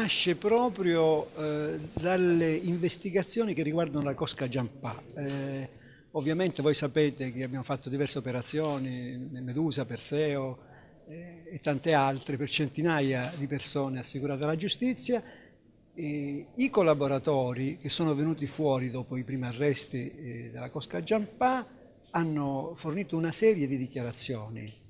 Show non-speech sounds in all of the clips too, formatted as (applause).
nasce proprio eh, dalle investigazioni che riguardano la Cosca Giampà. Eh, ovviamente voi sapete che abbiamo fatto diverse operazioni, Medusa, Perseo eh, e tante altre, per centinaia di persone assicurate alla giustizia. E I collaboratori che sono venuti fuori dopo i primi arresti eh, della Cosca Giampà hanno fornito una serie di dichiarazioni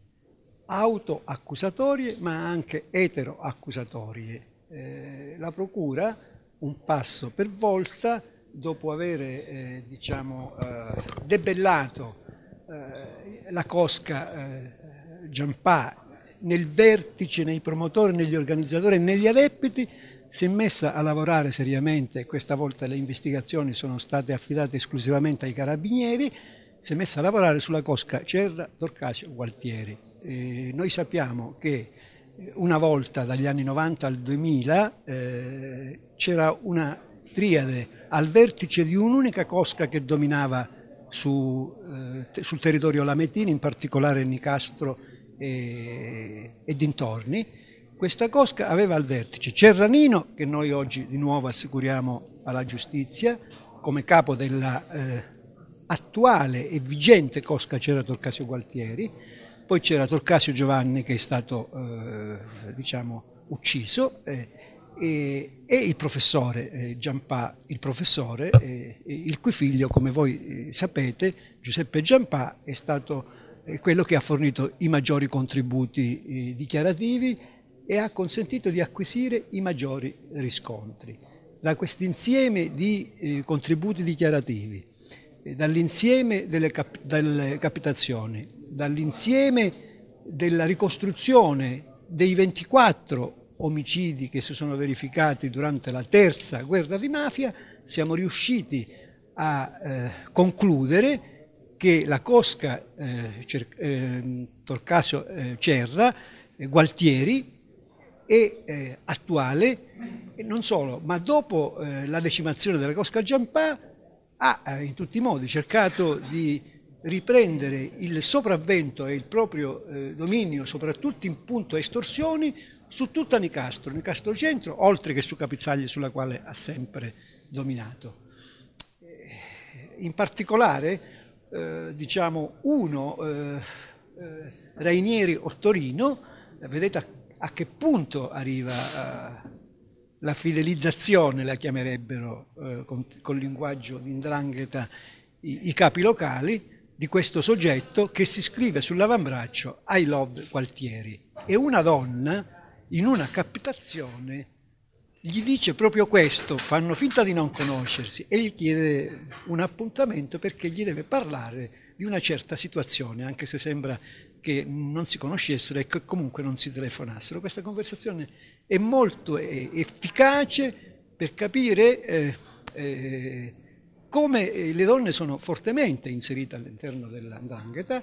autoaccusatorie ma anche eteroaccusatorie eh, la Procura, un passo per volta, dopo aver eh, diciamo, eh, debellato eh, la cosca Giampà nel vertice, nei promotori, negli organizzatori e negli adepti, si è messa a lavorare seriamente, questa volta le investigazioni sono state affidate esclusivamente ai carabinieri, si è messa a lavorare sulla cosca Cerra Torcasio Gualtieri. E noi sappiamo che una volta dagli anni 90 al 2000 eh, c'era una triade al vertice di un'unica cosca che dominava su, eh, sul territorio Lametini, in particolare Nicastro e, e dintorni. Questa cosca aveva al vertice Cerranino, che noi oggi di nuovo assicuriamo alla giustizia, come capo della eh, attuale e vigente cosca Cerator Casio Gualtieri, poi c'era Torquato Giovanni che è stato eh, diciamo, ucciso eh, e, e, il professore eh, Giampà, il professore, eh, il cui figlio, come voi eh, sapete, Giuseppe Giampà, è stato quello che ha fornito i maggiori contributi eh, dichiarativi e ha consentito di acquisire i maggiori riscontri. Da questo insieme di contributi dichiarativi, dall'insieme delle, cap delle capitazioni dall'insieme della ricostruzione dei 24 omicidi che si sono verificati durante la terza guerra di mafia, siamo riusciti a eh, concludere che la cosca eh, eh, Torcasio eh, Cerra, eh, Gualtieri, è eh, attuale e non solo, ma dopo la decimazione della cosca Giampà ha in tutti i modi cercato di riprendere il sopravvento e il proprio eh, dominio, soprattutto in punto a estorsioni, su tutta Nicastro, Nicastro Centro, oltre che su Capizzaglie, sulla quale ha sempre dominato. Eh, in particolare, eh, diciamo, uno, eh, eh Rainieri Ottorino, eh, vedete a, a, che punto arriva la fidelizzazione, la chiamerebbero con, con linguaggio di indrangheta i, i capi locali, di questo soggetto che si scrive sull'avambraccio I love Gualtieri e una donna in una captazione gli dice proprio questo, fanno finta di non conoscersi e gli chiede un appuntamento perché gli deve parlare di una certa situazione, anche se sembra che non si conoscessero e che comunque non si telefonassero. Questa conversazione è molto efficace per capire eh, eh, come eh, le donne sono fortemente inserite all'interno dell'andrangheta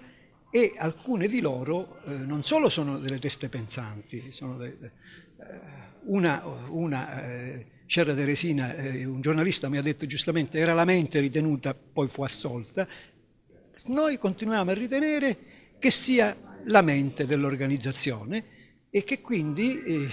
e alcune di loro eh, non solo sono delle teste pensanti, de, de, eh, una, una eh, c'era Teresina, eh, un giornalista mi ha detto giustamente, era la mente ritenuta, poi fu assolta, noi continuiamo a ritenere che sia la mente dell'organizzazione e che quindi eh,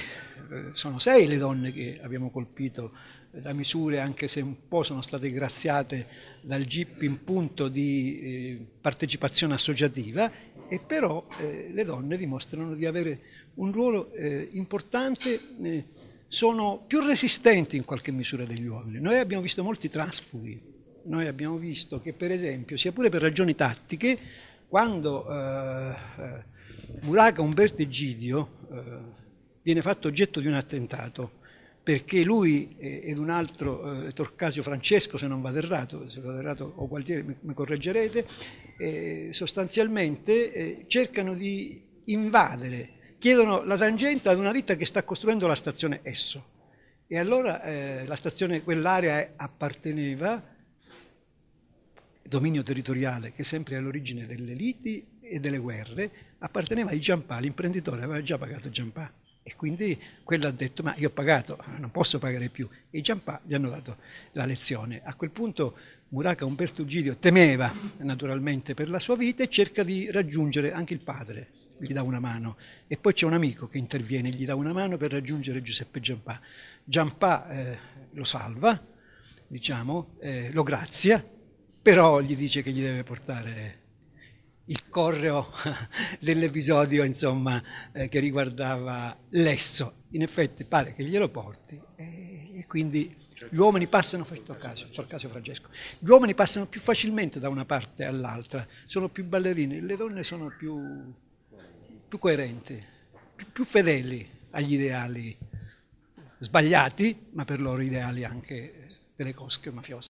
sono sei le donne che abbiamo colpito da misure, anche se un po' sono state graziate dal GIP in punto di eh, partecipazione associativa, e però eh, le donne dimostrano di avere un ruolo eh, importante, eh, sono più resistenti in qualche misura degli uomini. Noi abbiamo visto molti trasfughi, noi abbiamo visto che per esempio, sia pure per ragioni tattiche, quando eh, eh, Muraca Umberto Egidio viene fatto oggetto di un attentato, perché lui ed un altro, eh, Torcasio Francesco se non vado errato, se vado errato o Gualtieri mi, mi correggerete, eh, sostanzialmente eh, cercano di invadere, chiedono la tangente ad una ditta che sta costruendo la stazione Esso. E allora eh, la stazione, quell'area apparteneva, dominio territoriale che sempre è all'origine delle liti e delle guerre, apparteneva ai Giampà, l'imprenditore aveva già pagato Giampà. E quindi quello ha detto, ma io ho pagato, non posso pagare più. E i Giampà gli hanno dato la lezione. A quel punto Muraca Umberto Gidio temeva naturalmente per la sua vita e cerca di raggiungere anche il padre, gli dà una mano. E poi c'è un amico che interviene, gli dà una mano per raggiungere Giuseppe Giampà. Giampà eh, lo salva, diciamo, eh, lo grazia, però gli dice che gli deve portare il correo (laughs) dell'episodio insomma, eh, che riguardava l'esso. In effetti pare che glielo porti e, e quindi certo, gli uomini passano, questo caso, sul caso Francesco, gli uomini passano più facilmente da una parte all'altra, sono più ballerini, le donne sono più, più coerenti, più, più fedeli agli ideali sbagliati, ma per loro ideali anche delle cosche mafiose.